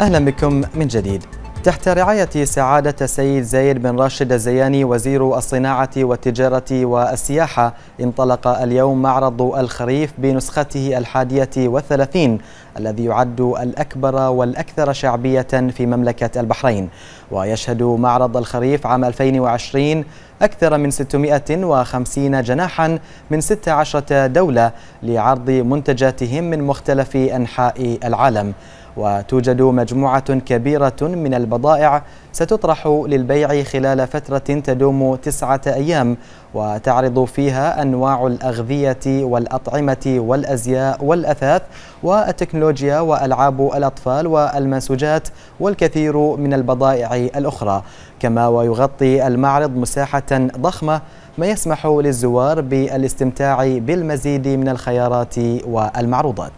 أهلا بكم من جديد تحت رعاية سعادة السيد زايد بن راشد الزياني وزير الصناعة والتجارة والسياحة انطلق اليوم معرض الخريف بنسخته الحادية والثلاثين الذي يعد الأكبر والأكثر شعبية في مملكة البحرين ويشهد معرض الخريف عام 2020 أكثر من 650 جناحا من 16 دولة لعرض منتجاتهم من مختلف أنحاء العالم وتوجد مجموعة كبيرة من البضائع ستطرح للبيع خلال فترة تدوم تسعة أيام وتعرض فيها أنواع الأغذية والأطعمة والأزياء والأثاث والتكنولوجيا وألعاب الأطفال والمنسوجات والكثير من البضائع الأخرى كما ويغطي المعرض مساحة ضخمة ما يسمح للزوار بالاستمتاع بالمزيد من الخيارات والمعروضات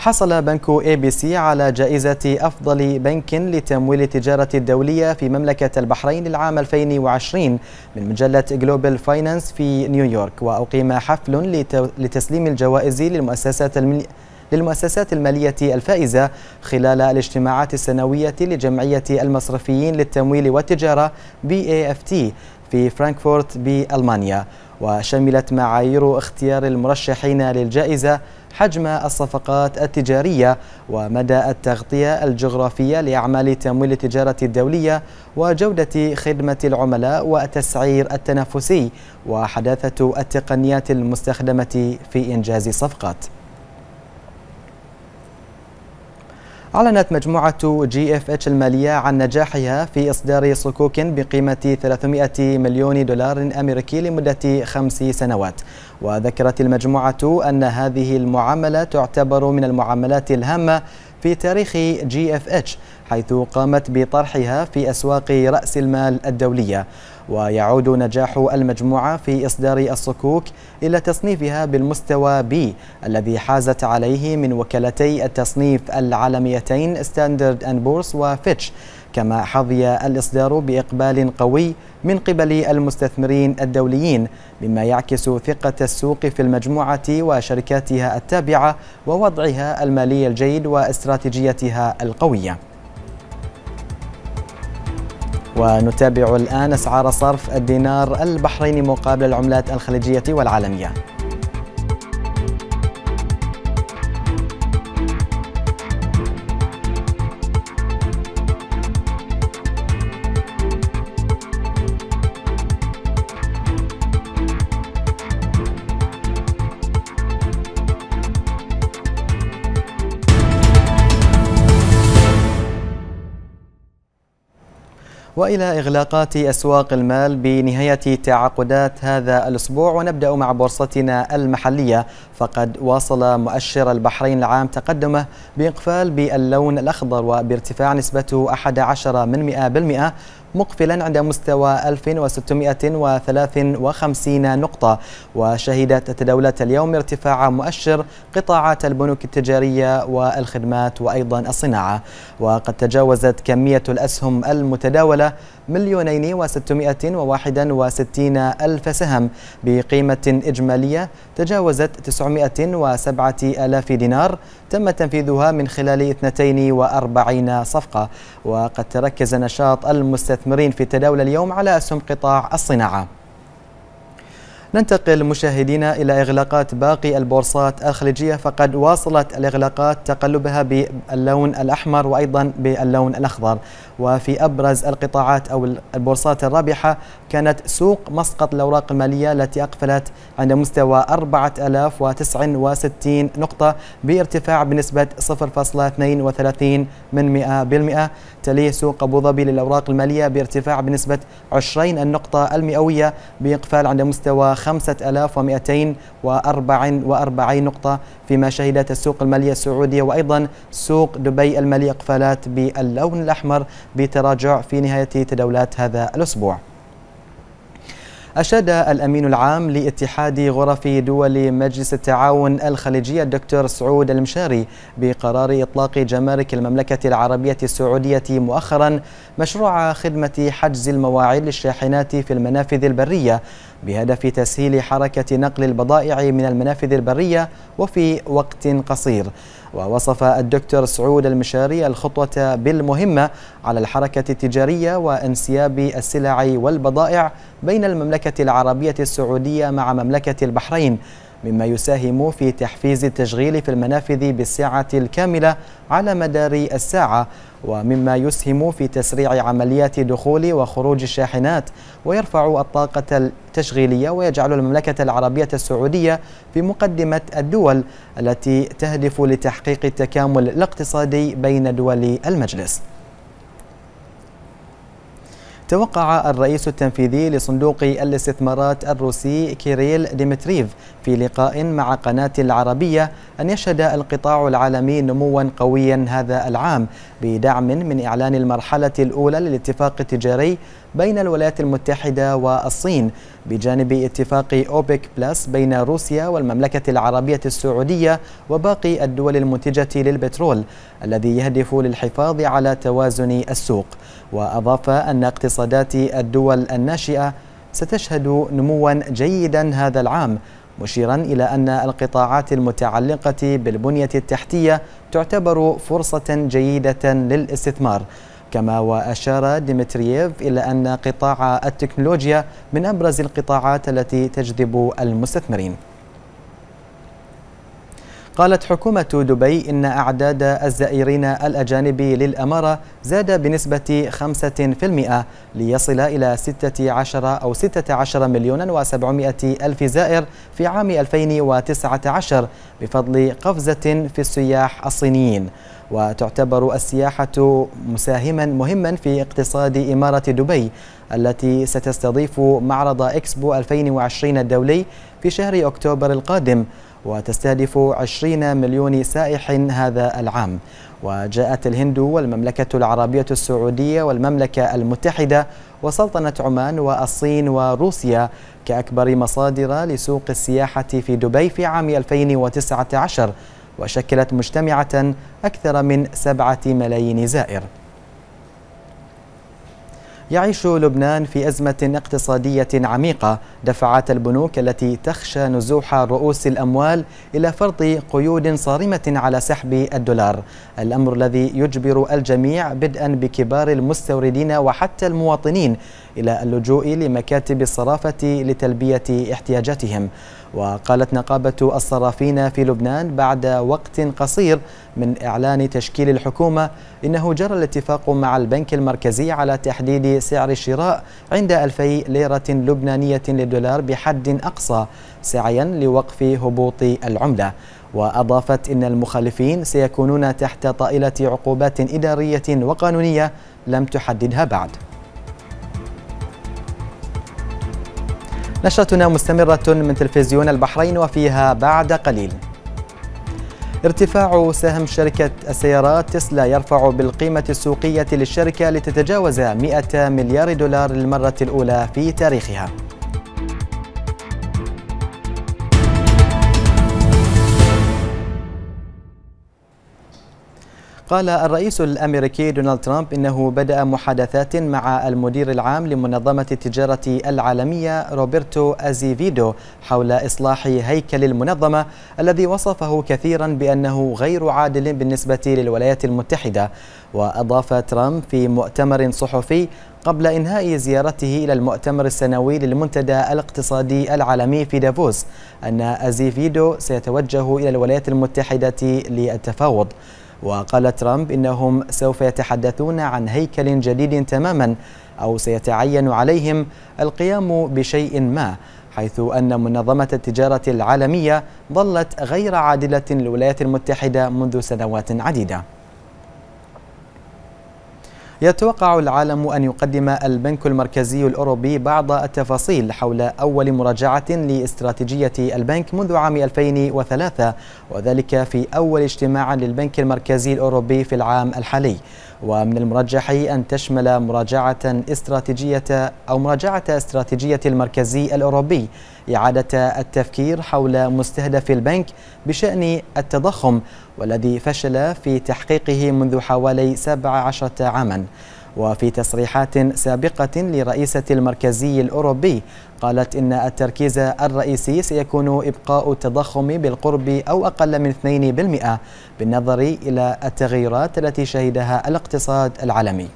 حصل بنك اي بي سي على جائزة أفضل بنك لتمويل التجارة الدولية في مملكة البحرين للعام 2020 من مجلة جلوبال فاينانس في نيويورك وأقيم حفل لتسليم الجوائز للمؤسسات المالية للمؤسسات المالية الفائزة خلال الاجتماعات السنوية لجمعية المصرفيين للتمويل والتجارة BAFT في فرانكفورت بألمانيا وشملت معايير اختيار المرشحين للجائزة حجم الصفقات التجارية ومدى التغطية الجغرافية لأعمال تمويل التجارة الدولية وجودة خدمة العملاء والتسعير التنافسي وحداثة التقنيات المستخدمة في إنجاز الصفقات أعلنت مجموعة جي اف اتش المالية عن نجاحها في إصدار صكوك بقيمة 300 مليون دولار أمريكي لمدة خمس سنوات وذكرت المجموعة أن هذه المعاملة تعتبر من المعاملات الهامة في تاريخ جي اف اتش حيث قامت بطرحها في أسواق رأس المال الدولية ويعود نجاح المجموعة في إصدار الصكوك إلى تصنيفها بالمستوى B الذي حازت عليه من وكالتي التصنيف العالميتين ستاندرد أند بورس وفيتش كما حظي الإصدار بإقبال قوي من قبل المستثمرين الدوليين مما يعكس ثقة السوق في المجموعة وشركاتها التابعة ووضعها المالي الجيد واستراتيجيتها القوية ونتابع الآن أسعار صرف الدينار البحريني مقابل العملات الخليجية والعالمية وإلى إغلاقات أسواق المال بنهاية تعاقدات هذا الأسبوع ونبدأ مع بورصتنا المحلية فقد واصل مؤشر البحرين العام تقدمه بإقفال باللون الأخضر وبارتفاع نسبته 11 من مقفلا عند مستوى 1653 نقطة وشهدت التداولة اليوم ارتفاع مؤشر قطاعات البنوك التجارية والخدمات وأيضا الصناعة وقد تجاوزت كمية الأسهم المتداولة مليونين وستمائة وواحدا وستين ألف سهم بقيمة إجمالية تجاوزت 907 ألاف دينار تم تنفيذها من خلال 42 صفقة وقد تركز نشاط المستثمرين مستثمرين في التداول اليوم على أسهم قطاع الصناعة ننتقل مشاهدينا إلى إغلاقات باقي البورصات الخليجية فقد واصلت الإغلاقات تقلبها باللون الأحمر وأيضا باللون الأخضر وفي أبرز القطاعات أو البورصات الرابحة كانت سوق مسقط الأوراق المالية التي أقفلت عند مستوى 4069 نقطة بارتفاع بنسبة 0.32 من 100% تليه سوق أبو ظبي للأوراق المالية بارتفاع بنسبة 20 النقطة المئوية بإقفال عند مستوى 5244 نقطة فيما شهدت السوق المالية السعودية وأيضا سوق دبي المالية إقفالات باللون الأحمر بتراجع في نهاية تداولات هذا الأسبوع أشاد الأمين العام لاتحاد غرف دول مجلس التعاون الخليجي الدكتور سعود المشاري بقرار إطلاق جمارك المملكة العربية السعودية مؤخرا مشروع خدمة حجز المواعيد للشاحنات في المنافذ البرية بهدف تسهيل حركة نقل البضائع من المنافذ البرية وفي وقت قصير ووصف الدكتور سعود المشاري الخطوة بالمهمة على الحركة التجارية وانسياب السلع والبضائع بين المملكة العربية السعودية مع مملكة البحرين مما يساهم في تحفيز التشغيل في المنافذ بالسعة الكاملة على مدار الساعة ومما يسهم في تسريع عمليات دخول وخروج الشاحنات ويرفع الطاقة التشغيلية ويجعل المملكة العربية السعودية في مقدمة الدول التي تهدف لتحقيق التكامل الاقتصادي بين دول المجلس توقع الرئيس التنفيذي لصندوق الاستثمارات الروسي كيريل ديمتريف في لقاء مع قناة العربية أن يشهد القطاع العالمي نموا قويا هذا العام بدعم من إعلان المرحلة الأولى للاتفاق التجاري بين الولايات المتحدة والصين بجانب اتفاق أوبك بلس بين روسيا والمملكة العربية السعودية وباقي الدول المنتجة للبترول الذي يهدف للحفاظ على توازن السوق وأضاف أن اقتصادات الدول الناشئة ستشهد نموا جيدا هذا العام مشيرا إلى أن القطاعات المتعلقة بالبنية التحتية تعتبر فرصة جيدة للاستثمار كما وأشار ديمترييف إلى أن قطاع التكنولوجيا من أبرز القطاعات التي تجذب المستثمرين قالت حكومة دبي إن أعداد الزائرين الأجانب للأمارة زاد بنسبة 5% ليصل إلى 16 أو 16 مليون و700 ألف زائر في عام 2019 بفضل قفزة في السياح الصينيين وتعتبر السياحة مساهما مهما في اقتصاد إمارة دبي التي ستستضيف معرض إكسبو 2020 الدولي في شهر أكتوبر القادم وتستهدف 20 مليون سائح هذا العام وجاءت الهند والمملكة العربية السعودية والمملكة المتحدة وسلطنة عمان والصين وروسيا كأكبر مصادر لسوق السياحة في دبي في عام 2019 وشكلت مجتمعة أكثر من 7 ملايين زائر يعيش لبنان في أزمة اقتصادية عميقة دفعت البنوك التي تخشى نزوح رؤوس الأموال إلى فرض قيود صارمة على سحب الدولار الأمر الذي يجبر الجميع بدءا بكبار المستوردين وحتى المواطنين إلى اللجوء لمكاتب الصرافة لتلبية احتياجاتهم وقالت نقابة الصرافين في لبنان بعد وقت قصير من إعلان تشكيل الحكومة إنه جرى الاتفاق مع البنك المركزي على تحديد سعر الشراء عند 2000 ليرة لبنانية للدولار بحد أقصى سعيا لوقف هبوط العملة وأضافت إن المخالفين سيكونون تحت طائلة عقوبات إدارية وقانونية لم تحددها بعد نشرتنا مستمرة من تلفزيون البحرين وفيها بعد قليل ارتفاع سهم شركة السيارات تسلا يرفع بالقيمة السوقية للشركة لتتجاوز 100 مليار دولار للمرة الأولى في تاريخها قال الرئيس الأمريكي دونالد ترامب إنه بدأ محادثات مع المدير العام لمنظمة التجارة العالمية روبرتو أزيفيدو حول إصلاح هيكل المنظمة الذي وصفه كثيرا بأنه غير عادل بالنسبة للولايات المتحدة وأضاف ترامب في مؤتمر صحفي قبل إنهاء زيارته إلى المؤتمر السنوي للمنتدى الاقتصادي العالمي في دافوس أن أزيفيدو سيتوجه إلى الولايات المتحدة للتفاوض وقال ترامب إنهم سوف يتحدثون عن هيكل جديد تماما أو سيتعين عليهم القيام بشيء ما حيث أن منظمة التجارة العالمية ظلت غير عادلة للولايات المتحدة منذ سنوات عديدة يتوقع العالم أن يقدم البنك المركزي الأوروبي بعض التفاصيل حول أول مراجعة لاستراتيجية البنك منذ عام 2003 وذلك في أول اجتماع للبنك المركزي الأوروبي في العام الحالي ومن المرجح أن تشمل مراجعة استراتيجية أو مراجعة استراتيجية المركزي الأوروبي إعادة التفكير حول مستهدف البنك بشأن التضخم والذي فشل في تحقيقه منذ حوالي 17 عاماً وفي تصريحات سابقة لرئيسة المركزي الأوروبي قالت إن التركيز الرئيسي سيكون إبقاء التضخم بالقرب أو أقل من 2% بالنظر إلى التغيرات التي شهدها الاقتصاد العالمي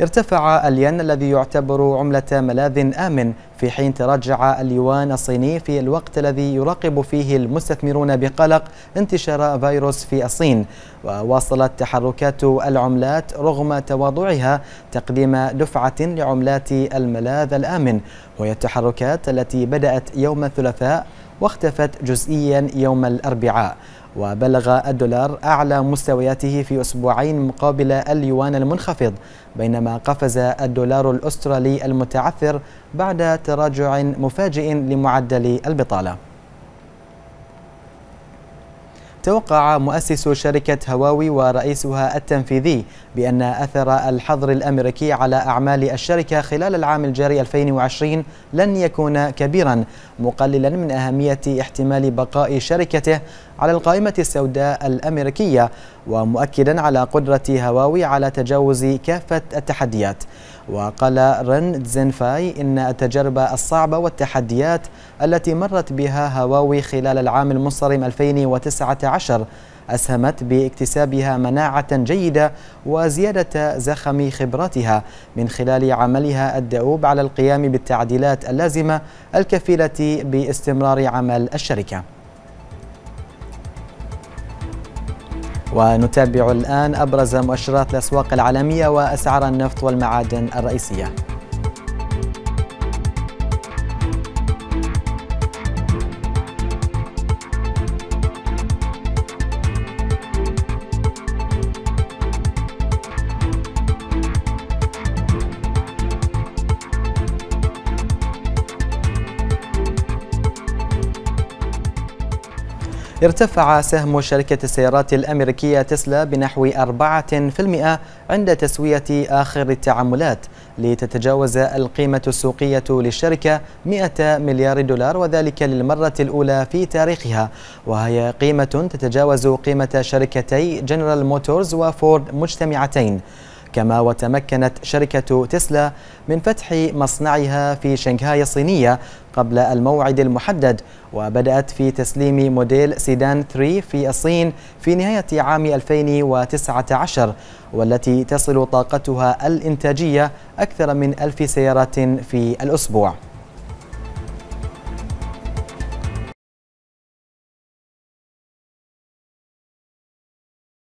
ارتفع الين الذي يعتبر عملة ملاذ آمن في حين تراجع اليوان الصيني في الوقت الذي يراقب فيه المستثمرون بقلق انتشار فيروس في الصين وواصلت تحركات العملات رغم تواضعها تقديم دفعة لعملات الملاذ الآمن وهي التحركات التي بدأت يوم الثلاثاء واختفت جزئيا يوم الأربعاء وبلغ الدولار أعلى مستوياته في أسبوعين مقابل اليوان المنخفض بينما قفز الدولار الأسترالي المتعثر بعد تراجع مفاجئ لمعدل البطالة توقع مؤسس شركة هواوي ورئيسها التنفيذي بأن أثر الحظر الأمريكي على أعمال الشركة خلال العام الجاري 2020 لن يكون كبيرا مقللا من أهمية احتمال بقاء شركته على القائمة السوداء الأمريكية ومؤكدا على قدرة هواوي على تجاوز كافة التحديات وقال رن تزينفاي إن التجربة الصعبة والتحديات التي مرت بها هواوي خلال العام المصرم 2019 أسهمت باكتسابها مناعة جيدة وزيادة زخم خبراتها من خلال عملها الدؤوب على القيام بالتعديلات اللازمة الكفيلة باستمرار عمل الشركة ونتابع الآن أبرز مؤشرات الأسواق العالمية وأسعار النفط والمعادن الرئيسية ارتفع سهم شركة السيارات الأمريكية تسلا بنحو 4% عند تسوية آخر التعاملات لتتجاوز القيمة السوقية للشركة 100 مليار دولار وذلك للمرة الأولى في تاريخها وهي قيمة تتجاوز قيمة شركتي جنرال موتورز وفورد مجتمعتين كما وتمكنت شركة تسلا من فتح مصنعها في شنغهاي الصينية قبل الموعد المحدد وبدأت في تسليم موديل سيدان 3 في الصين في نهاية عام 2019 والتي تصل طاقتها الإنتاجية أكثر من ألف سيارة في الأسبوع